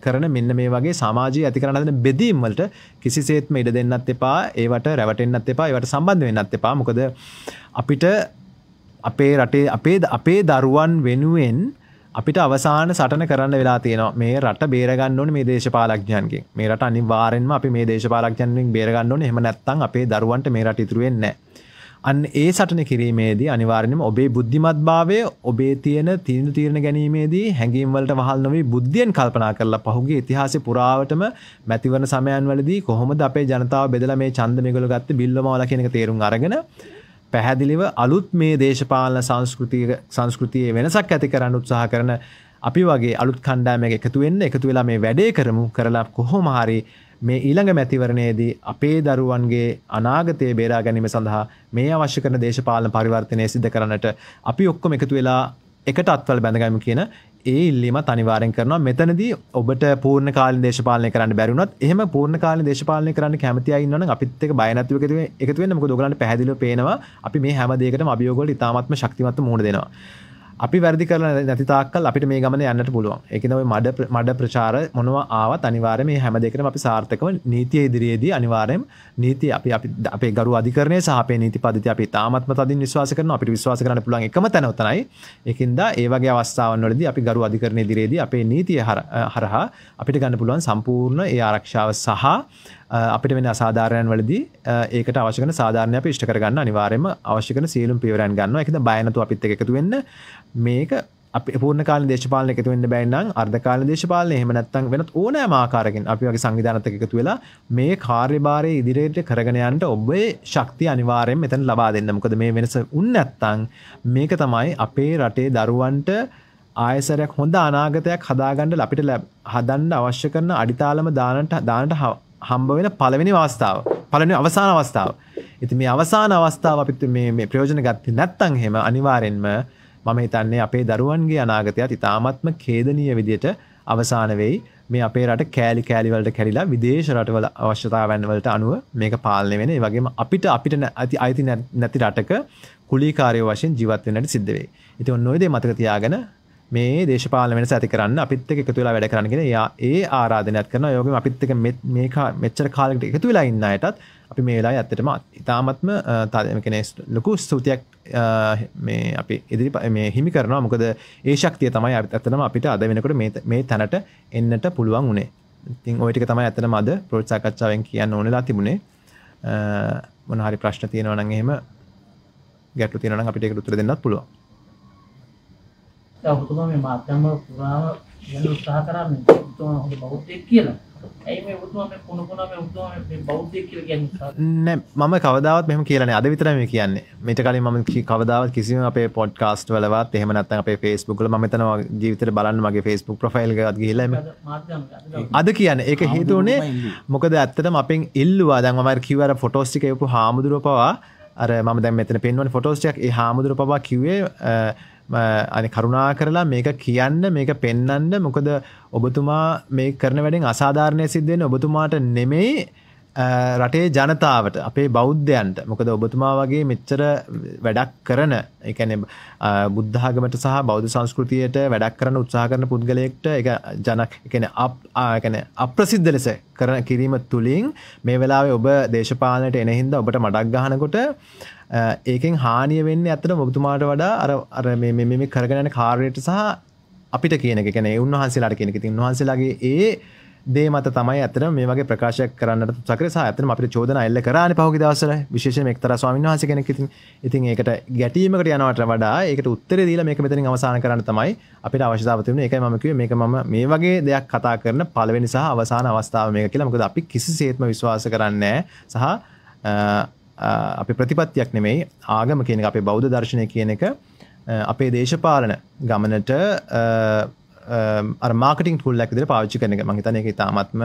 කරන මෙන්න මේ වගේ සමාජය ඇති කරනදන බෙදීම්වලට කිසිසේත්ම ඉඩ දෙන්නත් එපා ඒවට රැවටෙන්න්නත් එපා ඒවට සම්බන්ධ වෙන්නත් එපා මොකද අපිට අපේ රටේ අපේ අපේ දරුවන් වෙනුවෙන් අපිට අවසාන සටන කරන්න වෙලා තියෙනවා මේ රට බේරගන්න ඕන මේ දේශපාලක්ඥයන්ගේ මේ රට අනිවාරෙන්ම අපි මේ දේශපාලක්ඥයෙන් බේරගන්න ඕන එහෙම නැත්තම් අපේ දරුවන්ට මේ රට ඉතුරු වෙන්නේ නැහැ. අන්න ඒ සටන කිරීමේදී අනිවාර්යයෙන්ම ඔබේ බුද්ධිමත් භාවය ඔබේ තියෙන තීන්දුව තීරණ ගැනීමේදී හැඟීම් වලට වහල් නොවි බුද්ධියෙන් කල්පනා කරලා පහුගිය ඉතිහාසයේ පුරාවටම මැතිවරණ සමයන් වලදී කොහොමද අපේ ජනතාව බෙදලා මේ ඡන්ද මේගොල්ලෝ ගත්තේ බිල්වමවලා කියන එක තේරුම් අරගෙන පැහැදිලිව අලුත් මේ දේශපාලන සංස්කෘතිය සංස්කෘතියේ වෙනසක් ඇති කරන්න උත්සාහ කරන අපි වගේ අලුත් කණ්ඩායමක එකතු වෙන්න එකතු වෙලා මේ වැඩේ කරමු කරලා කොහොම හරි මේ ඊළඟ මැතිවරණයේදී අපේ දරුවන්ගේ අනාගතය බේරා ගැනීම සඳහා මේ අවශ්‍ය කරන දේශපාලන පරිවර්තනය සිද්ධ කරන්නට අපි ඔක්කොම එකතු වෙලා එකට අත්වල බැඳගම කියන ඒ ඉල්ලීම අනිවාරෙන් කරනවා මෙතනදී ඔබට පූර්ණ කාල දේශපාලය කරන්න බැරුණත් එහම පූර්ණ කාල දේශපාලය කරන්න කැමතියන්න අපිත්තක බයනත්ව එකතුව එකතුවෙන් මක දොගලට පැදිල පේනවා අපි මේ හැමදේකට අභියෝගොල ඉතාමත්ම ශක්තිමත් මුහුණ දෙෙනවා අපි වැරදි කර නැතිතාක්කල් අපිට මේ ගමන යන්නට පුළුවන් එකනව මඩ මඩ ප්‍රචාර මොනවා ආවත් අනිවාර්ය මේ හැම දෙකරම අපි සාර්ථකව නීතිය ඉදිරියේදී අනිවාර්යයෙන් නීති අපි අපි අපේ ගරු අධිකරණය සහ අපේ නීති පද්ධතිය අපි තාමත්ම තදින් විශ්වාස කරනවා අපිට විශ්වාස කරන්න පුළුවන් එකම තැන උතනයි ඒකින්ද ඒ වගේ අවස්ථාවන් වලදී අපි ගරු අධිකරණය ඉදිරියේදී අපේ නීතිය හරහා අපිට ගන්න පුළුවන් සම්පූර්ණ ඒ ආරක්ෂාව සහ අපිට වෙන අසාධාරයන් වලදී ඒකට අවශ්‍යකන සාධාරණය අප ෂ්ට කරගන්න අනිවාරයම අවශ්‍යකන සියලුම් පිවරන් ගන්න එක බයනතු අපිත් එකතු වෙන්න මේක පූර්ණ කාල දේශපාල එකතු වන්න බැන්නම් අර්ධකාල දේශපාල හෙමනත්තන් වෙනත් ඕන මාකාරකින් අපි වගේ සංවිධානත එකතු වෙලා මේ කාර්යභාරය ඉදිරියට කරගනයන්ට ඔබේ ශක්ති අනිවාරයෙන් මෙතැන් ලබා දෙන්න මොකද මේ වෙනස උන්නඇත්තං මේක තමයි අපේ රටේ දරුවන්ට ආයසරයක් හොඳ අනාගතයක් හදාගණ්ඩ අපිට ලැබ හදන්න අවශ්‍ය කරන අඩිතාලම දානට දානට හම්බ වෙන පළවෙනි අවස්ථාව පලන අවසාන අවස්ථාව. ඉති මේ අවසාන අවස්ථාව අපිත් මේ ප්‍රයෝජන ගත්ති නැත්තං හෙම අනිවාරෙන්ම මම හිතන්නේ අපේ දරුවන්ගේ අනාගතයත් ඉතාමත්ම කේදනීය විදියට අවසාන වෙයි මේ අපේ රට කෑලි කෑලිවලට කැරිලා විදේශ රටවල අවශ්‍යතාවන්වලට අනුව මේක පාලනය වෙන වගේම අපිට අපිට ඇති අයිති නැති රටක කුලිකාරය වශයෙන් ජීවත්වෙනට සිද්ධවේ. ඉති ඔන්නොයිදේ මතක තියාගෙන මේ දේශපාල වෙනස ඇති කරන්න අපිත් එක තුලා වැඩ කරන්නගෙන යා ඒ ආරාධනයක් කරන යෝගම අපිත් එක මේක මෙච්චර කාලෙට එකතු වෙලා ඉන්න අයටත් අපි මේලා ඇත්තටම ඉතාමත්ම තාදමකෙන ලොකු ස්තුතියක් මේ අපි ඉදිරි මේ හිමි කරනවා මොකද ඒ ශක්තිය තමයි අපිත් ඇතනම අපිට අද වෙනකොට මේ තැනට එන්නට පුළුවන් වුණේ ඉතින් ඔයිටික තමයි ඇතනම අද ප්‍රෝත්සාකච්ඡාවෙන් කියන්න ඕනලා තිබුණේ මොනහරි ප්‍රශ්න තියෙනවනන් එහෙම ගැටු තියෙනන අපිට එකට උත්තර දෙන්නත් පුළුවන් ඔබතුමා මේ මාධ්‍යම පුරාම යන උත්සාහ කරා මේ ඔබතුමා හොඳ බෞද්ධයෙක් කියලා. නෑ මම කවදාවත් මෙම කියලන අද විතරම කියන්නේ මෙට කලින් ම කවදාවත් කිසිම අපේ පොඩ්කාස්ට වලවත් එහමනත් අපේ ෆෙස්බුක්ල මතන ජීවිතර බලන්න මගේ ෆෙස්බුක් ප්‍රෆයිල්ගත් ගල අද කියන්න එක හේතුවනේ මොකද ඇත්තටම අපෙන් ඉල්ලවා දැන් මර කිවර ෆොටෝස්ටිකයපු හාමුදුරුව පවා අර ම දැ මෙතන පෙන්වන ෆොටෝස්ටක් හාමුදුර පවා කිවේ අනි කරුණා කරලා මේක කියන්න මේක පෙන්නන්න මොකද ඔබතුමා මේ කරන වැඩෙන් අසාධාරණය සිද්ධෙන් ඔබතුමාට නෙමෙයි රටේ ජනතාවට අපේ බෞද්ධයන්ට මොකද ඔබතුමා වගේ මෙච්චර වැඩක් කරන එකන බුද්ධාගමට සහ බෞද්ධ සංස්කෘතියට වැඩක් කරන උත්සා කරන පුද්ගලයෙක්ට එක ජනක් එකන අපන අප්‍රසිද්ධ ලෙස කරන කිරීම තුළින් මේ වෙලාවේ ඔබ දේශපාලනයට එනහින්ද ඔබට මඩක් ගහනකොට ඒකෙන් හානිය වෙන්න ඇතට ඔබතුමාට වඩා අර අර මෙම කරගනන කාර්යට සහ අපිට කියන එකන උන්වහන්සේලාට කියෙනෙ තින් වහන්සේලාගේ ඒ දේ මත තමයි ඇතර මේ වගේ ප්‍රකාශයක් කරන්නට සකර සහතන අපට චෝදන එල්ල කරන පහග දවසර විශේෂ එක්තර ස්වාමන් වහස කෙනෙ ති ඉතින් ඒකට ගැටීමකට යනවට වඩා ඒකට උත්තර දීල මේක මෙතරින් අවසාන කරන්න තමයි අපිට අවශ්‍යාවතින එක මක මේක ම මේ වගේ දෙයක් කතා කරන පලවෙනි සහ අවසාන අවස්ථාව මේ කියලා මකද අපි කිසි සේත්ම විශවාස කරන්නේ සහ අපි ප්‍රතිපත්තියක් නෙමෙයි ආගම කියන අපේ බෞද්ධ දර්ශනය කියන එක අපේ දේශපාලන ගමනට අර්මාකටින් තුල් ලැක්දිර පාච්චි කරන එක මහිතන එක තාමත්ම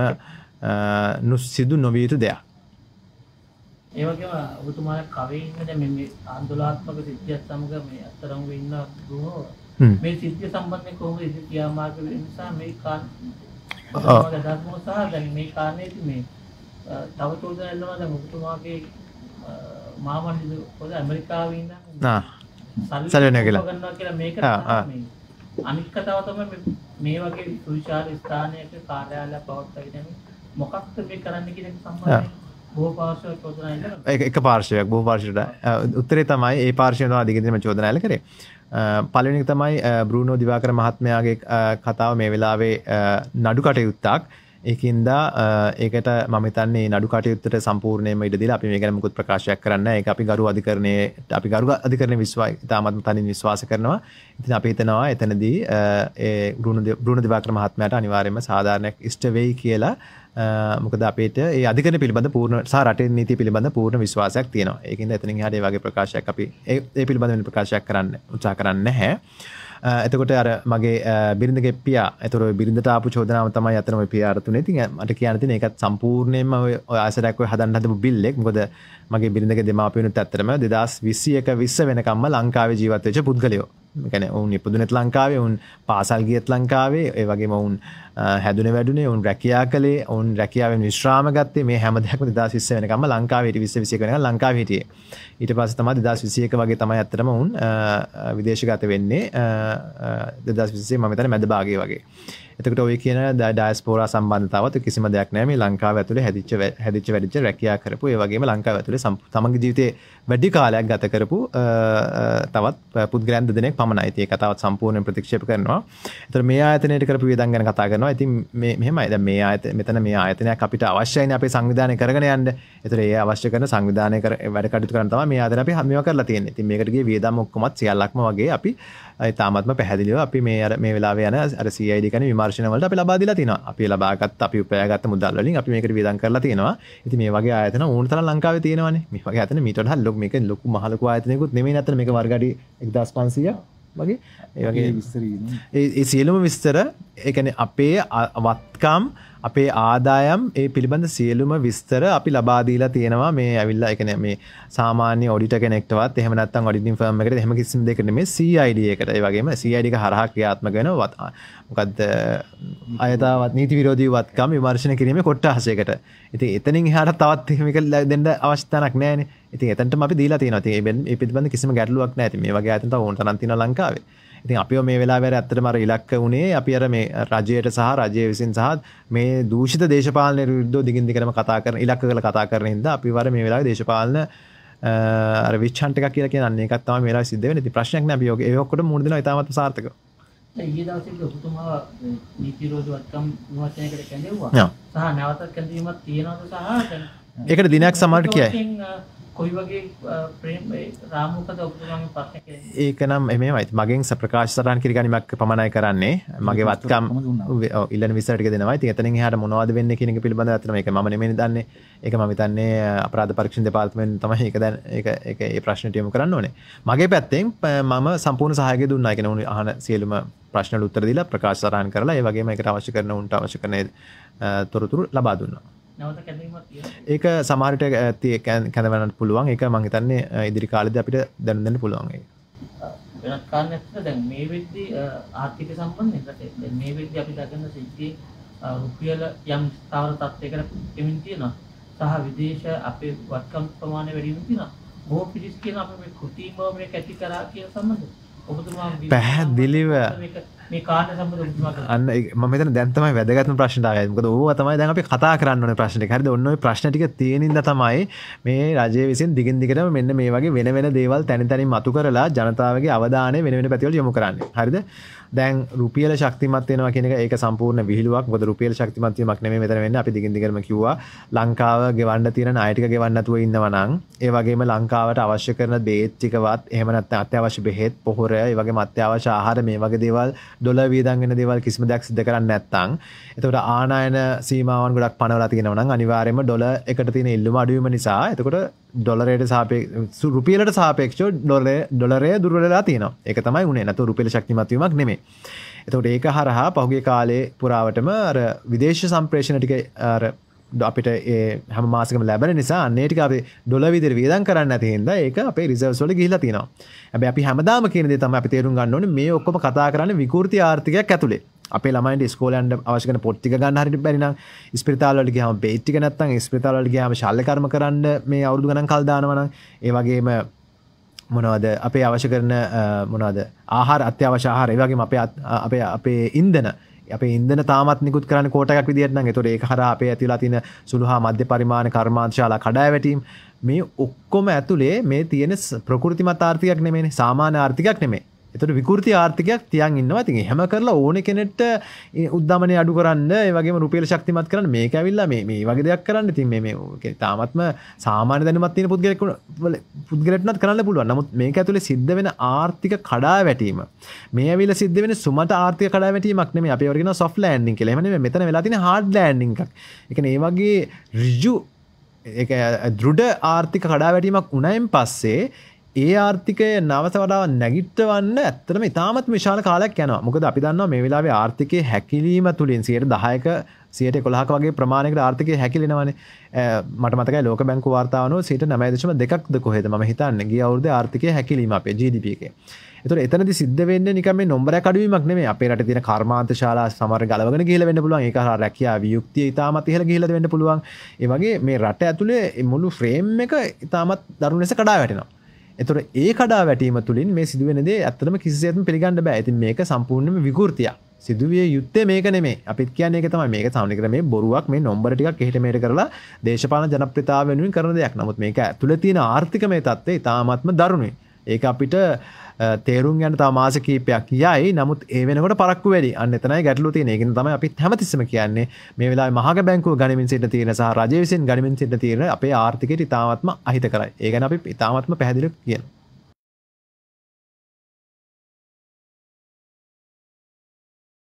නුස්සිදු නොවීතු දෙයක් ඒවගේ ඔබතුමා කවන්න අන්දුලාත්මක සිද්ධියත් සමග මේ අතරම් වෙන්න ගෝ මේ සිද්ධිය සම්බන්ධය කොහොම ඉදි ක්‍රියාමාර්ග නිසා මේ කාන් ගදත්මෝ සහ මේ කාරණය මේ තවතුරදරන්නවා ද මුතුමාගේ මාමා පොද ඇමරිකාව ඉන්න සලන කියලා ගන්නවා කියලා මේක අනික් කතාව තමයි මේ වගේ සුවිශාල ස්ථානයක කාර්යාලය පවත්වාගෙන මොකක්ද මේ කරන්න කියන එක සම්බන්ධයෙන් එක පාර්ශවයක් බෝ පාර්ශයට උත්තරේ තමයි ඒ පාර්ශයනවා දිගතම චෝදනයල කරේ පලනික තමයි බ්‍රුණෝ දිවාකර මහත්මයාගේ කතාව මේ වෙලාවේ නඩු කටයුත්තක් ඒකින්දා ඒකට මතන්නේ නඩු කටයුත්තට සම්පූර්ණයම ඉඩදිල අපි මේ ගැන මුකුත් ප්‍රකාශයක් කරන්න එක අපි ගරු අධිකරණයට අපි ගරු අධිකරණ විශ්වාස ඉතාමත්ම තනින් විශ්වාස කරනවා ඉතින් අපි හිතනවා එතනදී බෘුණ දෙවාක්‍ර මහත්මයට අනිවාර්යම සාධාරණයක් ඉෂ්ට වෙයි කියලා මොකද අපේට ඒ අධිකන පිළිබඳ පූර්ණ සාරට නීති පිළිබඳ පූර්ණ විශ්වාසයක් තියෙනවා ඒකින්ද එතනින් හට වගේ ප්‍රකාශයක් අපි ඒ පිළිබඳ ප්‍රකාශයක් කරන්න උත්සා කරන්න හැ. එතකොට අර මගේ බිරිඳ ගෙපියා ඇතුර බිරිඳතාපු චෝදනාව තමයි අතනම පියාරතුන ඉතින් මට කියනතින එකත් සම්පූර්ණයම ආසරක්ව හදන් හදම බිල්ලෙක් ගොද මගේ බිරිඳක දෙමාපියනුත් ඇත්තරම දෙදස් විසියක විස්ස වෙනකම්ම ලංකාව ජීවත්වච පුද්ගලයෝ ගැන ඔවුන් ඉපදුනෙත් ලංකාවේ ඔවුන් පාසල් ගියත් ලංකාවේ ඒ වගේ ඔවුන් හැදුන වැඩුනේ ඔවුන් රැකයා කළේ ඔවුන් රැකියාවෙන් විශ්‍රාම ගත්තේ මේ හැමදැක්ම දා ශිස්ස වෙනකම ලංකාවට විස්ස විසිය කන ලංකාව හිටිය ඊට පස්ස තම දෙදා විසියක වගේ තමයි ඇතරම ඔවුන් විදේශගත වෙන්නේ දෙදස් විසේ මතන මැදභාගේ වගේ එතකට ඔය කියන ඩයිස්පෝර සම්බන්ධතාවත් කිසිම දෙයක් නෑම ලංකාව ඇතුළ හැදිච හැදිච වැඩිච රැකයා කරපු ඒ වගේම ලංකාව ඇතුළ සම් තමග ජීවිතය වැඩි කාලයක් ගත කරපු තවත් පුද්ගලන් දෙනෙක් පමණයි ඒ කතාවත් සම්පූර්ණ ප්‍රතික්ෂප කරනවා එතර මේ ආතනයට කරපු වියදන් ගැන කතා කරනවා ඉතින් මෙහමයිද මේ අත මෙතන මේ ආතනයක් අපිට අවශ්‍යයින අපේ සංවිධානය කරගෙන යන්න එතර ඒ අවශ්‍ය කරන සංවිධානය කර වැඩකටු කරනවා මේ ආතන අපි හමිව කරලා තියෙන ති මේකටගේ වියදම් ඔක්කොමත් සියල්ලක්ම වගේ අපි තාමත්ම පැහැදිලිව අපි මේ අර මේ වෙලා යන අර සයිඩ කන විමර්ශනවලට අපි ලබාදිලා තින අපි ලබාගත් අපි උපයගත් මුදල්ලින් අපි මේකට වියදන් කරලා තියෙනවා ඉති මේ වගේ ආතන ඕනතර ලංකාව තියෙනවන මේ වගේ ඇතන මිටහල්ල ලොක් මේක ලොකු මහලක ආතනයකුත් නෙමේ අතන මේ වර්ගඩි එක්දස් පන්සිය වගේ ඒගේ ඒ සියලුම විස්තර එකන අපේ අවත්කම් අපේ ආදායම් ඒ පිළිබඳ සියලුම විස්තර අපි ලබාදීලා තියෙනවා මේ ඇවිල්ලා එකන මේ සාමාන්‍ය ඩිට කෙනෙක්ටවත් එහමනත් ඩින් ර්ම එකට හම කිසිම දෙකන මේ සයිඩ එකට වගේම සයිඩික හරහා ක්‍රියාත්ම ගැන වත් මොකක්ද අයතාවත් නීති විරෝධීවත්කම් විමර්ශණ කිරීම කොට්ට හසයකට ඉති එතනින් හට තවත් හෙමිකල් දෙන්නට අවස්ථානක් නෑනේ ඉති එතට අපි දීලා තින ති පිබඳ කිසිම ගැටලුවක් නැති මේ වගේ ඇතට ඔන්ට නතින ලංකාව ඉතින් අපි මේ වෙලාවැර ඇත්තටමර ඉලක්ක වුණේ අපි අර මේ රජයට සහ රජය විසින් සහ මේ දූෂිත දේශපාලන රුද්ධ දිගින්දිකරම කතා කර ඉලක්ක කළ කතා කරන හිද අපි වර මේ වෙලා දේශපාලන විච්චන්ට කියල කියන්නේ කත්ම වෙලා සිද්ධ නති ප්‍රශ්යක් ියෝග ඔකොට මුදන තාමත් සාර්ථක ඒ දවසේ ඔබතුමා නීති රෝධ වත්කම් විමර්ශනයකට කැඳෙව්වා. සහ නැවතත් කැඳවීමක් තියෙනවද සහ ඒකට දිනයක් සමහරට කියයි. කොයි වගේ ප්‍රේම් රාමකද ඔබතුමාගේ ප්‍රශ්න ඒක නම් එමෙම මගෙන් ප්‍රකාශ සටහන් කිරිගනිමක් පමණයි කරන්නේ මගේ වත්කම් ඉල්ලන විස්තර ටික දෙනවා. ඉතින් එතනින් එහාට මොනවද වෙන්නේ කියන එක පිළිබඳව අතන මේක මම නෙමෙයි දන්නේ. ඒක මම හිතන්නේ අපරාධ පරීක්ෂණ දෙපාර්තමේන්තුව තමයි ඒක දැන් ඒක ඒක ඒ ප්‍රශ්නට යොමු කරන්න ඕනේ. මගේ පැත්තෙන් මම සම්පූර්ණ සහායකය දුන්නා. ඒ කියන්නේ උන් අහන සියලුම ප්‍රශ්න වලට උත්තර දීලා ප්‍රකාශ සටහන් කරලා ඒ වගේම ඒකට අවශ්‍ය කරන උන්ට අවශ්‍ය කරන තොරතුරු ලබා දුන්නා. ඒක සමාරට ඇති කැනවනට පුළුවන් එක මහිතන්නේ ඉදිරි කාලද අපිට දැනදන්න පුළුවන්ගේ වෙනත්කාන්න ඇත දැන් මේ වෙද්දි ආර්ථික සම්බන්ධ මේ වෙද්දි අපි දගන්න සිද්ධිය රුපියල යම් ස්ථාවර තත්වයකට එමින් තියෙනවා සහ විදේශ අපේ වත්කම් ප්‍රමාණය වැඩිම තියෙනවා බොහෝ පිරිස් කියන අප මේ කෘතිමව මේ කැටි කරා කියන සම්බන්ධ ඔබතුමා පැහැදිලිව අන්න ම දැතමයි වැදගත්ම ප්‍රශ්නටයමක ඕ තමයි දැන් අපි කතා කරන්න ප්‍රශ්න හරි ඔන්න ප්‍රශ්නටික තියෙනද තමයි මේ රජය විසින් දිගින් දිගට මෙන්න මේ වගේ වෙන වෙන දේවල් තැනි තැනි මතු කරලා ජනතාවගේ අවධානය වෙන පැතිවල් යොමු කරන්න හරිද දැන් රුපියල ශක්තිමත් වෙනවා කියන එක ඒක සම්පූර්ණ විහිළුවක් මොකද රුපියල ශක්තිමත් වීමක් නෙමෙයි මෙතන වෙන්නේ අපි දිගින් දිගටම කිව්වා ලංකාව ගෙවන්න තියෙන ණය ටික ගෙවන්න නැතුව ඉන්නවා නම් ඒ වගේම ලංකාවට අවශ්‍ය කරන බේත් ටිකවත් එහෙම නැත්නම් අත්‍යවශ්‍ය බෙහෙත් පොහොර ඒ වගේම අත්‍යවශ්‍ය ආහාර මේ වගේ දේවල් ඩොලර් වියදම් වෙන දේවල් කිසිම දෙයක් සිදු කරන්නේ නැත්නම් එතකොට ආනායන සීමාවන් ගොඩක් පනවලා තියෙනවා නම් අනිවාර්යයෙන්ම ඩොලර් එකට තියෙන ඉල්ලුම අඩු වීම නිසා එතකොට ඩොලරයට සාපේක්ෂ රුපියලට සාපේක්ෂව ඩොලරේ ඩොලරය දුර්වලලා තියෙනවා. ඒක තමයි උනේ. නැතු රුපියල ශක්තිමත් වීමක් නෙමෙයි. එතට ඒක හරහා පහුගේ කාලේ පුරාවටම අර විදේශ සම්ප්‍රේෂණ ටික අපිට ඒ හම මාසකම ලැබෙන නිසා නේටික අපේ ඩොල විදිර වේදන් කරන්න ඇතිහින්ද ඒක අපේ රිසර්ස් වල ගිහිලා තියෙනවා. හැබැයි අපි හැමදාම කියන දේ තමයි අපි තේරුම් ගන්න ඕනේ මේ ඔක්කොම කතා කරන්නේ විකෘති ආර්ථිකයක් ඇතුලේ. අපේ ළමයින්ට ස්කෝලයන්ට අවශ්‍යකන පොට්ටික ගන්න හරිට බැරිනම් ස්පිරිතාලට ගහම බේට්ටික නැත්තන් ස්පිරිතාලට ගහම ශල්ලකර්ම කරන්න මේ අවුදු ගනන් කල්දානවන ඒවගේම මොනවද අපේ අවශ්‍ය කරන මොනවද ආහාර අත්‍යවශ ආහාර ඒවගේ අපේ අපේ අපේ ඉන්දන අප ඉදන තාමත්නිකුත් කරන කෝටක් විදිරන තොට ඒ හර අපේ ඇතිලා තින සුළුහා මධ්‍ය පරිමාණ කර්මාංශාලා කඩාවැටීම් මේ ඔක්කොම ඇතුළේ මේ තියෙන ප්‍රකෘති මතාර්ථයක් නෙමේ සාමාන ආර්ථිකයක් නෙමේ එතට විකෘති ආර්ථකයක් තියන් ඉන්නවා තිගේ හැම කරලා ඕන කෙනෙට උද්දමනය අඩු කරන්න වගේ රුපියල ශක්තිමත් කරන්න මේ ඇවිල්ල මේ වගේ දෙයක් කරන්න තින් මේ තාමත්ම සාමාන දැනමත්තින පුද්ගලෙකු පුද්ගලටනත් කරන්න පුළුවන් නමුත් මේක ඇතුළේ සිද්ධ වෙන ආර්ථික කඩා වැටීම මේ ඇවිල සිද්ධ වෙන සුමට ආර්ථික කඩා වැටීමක්න මේ අපි වරගෙන සොෆ් ලෑන්ඩින් කෙලෙම මෙතන වෙලාතින හඩ ලෑන්ඩික් එක ඒ වගේ රිජු ඒ දෘඩ ආර්ථික කඩා වැටීමක් උනයිම් පස්සේ ඒ ආර්ථිකය නවස වඩාව නැගිට්ටවන්න ඇත්තරම ඉතාමත් විශාල කාලයක් යනවා මොකද අපි දන්නවා මේ වෙලාවේ ආර්ථිකය හැකිලීම තුළින් සියයට දහයක සියට කොළහක් වගේ ප්‍රමාණයකට ආර්ථිකය හැකිලෙනවන මට මතක ලෝක බැංක වාර්තාාවන සිට නමයිදශම දෙකක්ද කොහෙද ම හිතන්න ගිය අවුද ආර්ථිකය හැකිලීම අපේ ජීඩිපිය එක එතුර එතනති සිද්ධ වෙන්න නිකම නොම්බර කඩුවීමක් නේ අපේට තින කර්මාන්ත ශාලා සමර ගලවගෙන කියල වෙන්න පුළුවන් ඒ හර රැකයා වියුක්තිය ඉතාමත් ඉහල ගිල වෙන්න පුළුවන් ඒවගේ මේ රට ඇතුළේ මුළු ෆ්‍රේම් එක ඉතාමත් දරුණෙස කඩා වැටෙනවා එතුොට ඒ කඩා වැටීම තුළින් මේ සිදුවෙනදේ ඇත්තම කිසිේතුම පිළිගන්න බෑ ඇති මේක සම්පූර්ණම විකෘතිය සිදුවිය යුත්තේ මේක නෙමේ අපිත් කියන්නේ තම මේක සමනිකර මේ බොරුවක් මේ නොම්බරටික් හෙටමට කරලා දේශපාන ජනප්‍රතාවෙනුවෙන් කරන දෙයක් නමුත් මේක තුළ තියෙන ආර්ථිකමය තත්වේ ඉතාමත්ම දරුණේ ඒක අපිට තේරුම් යන්න තමාස කීපයක් යයි නමුත් ඒ වෙනකට පරක්කු වැඩි අන්න එතනයි ගැටලු තියෙන ඒකෙන් තමයි අපි හැමතිස්සම කියන්නේ මේ වෙලාවේ මහග බැංකුව ගනිමින් සිට තියෙන සහ රජය විසින් ගනිමින් සිට තියෙන අපේ ආර්ථිකයට ඉතාමත්ම අහිතකරයි. ඒ ගැන අපි ඉතාමත්ම පැහැදිලිව කියනවා.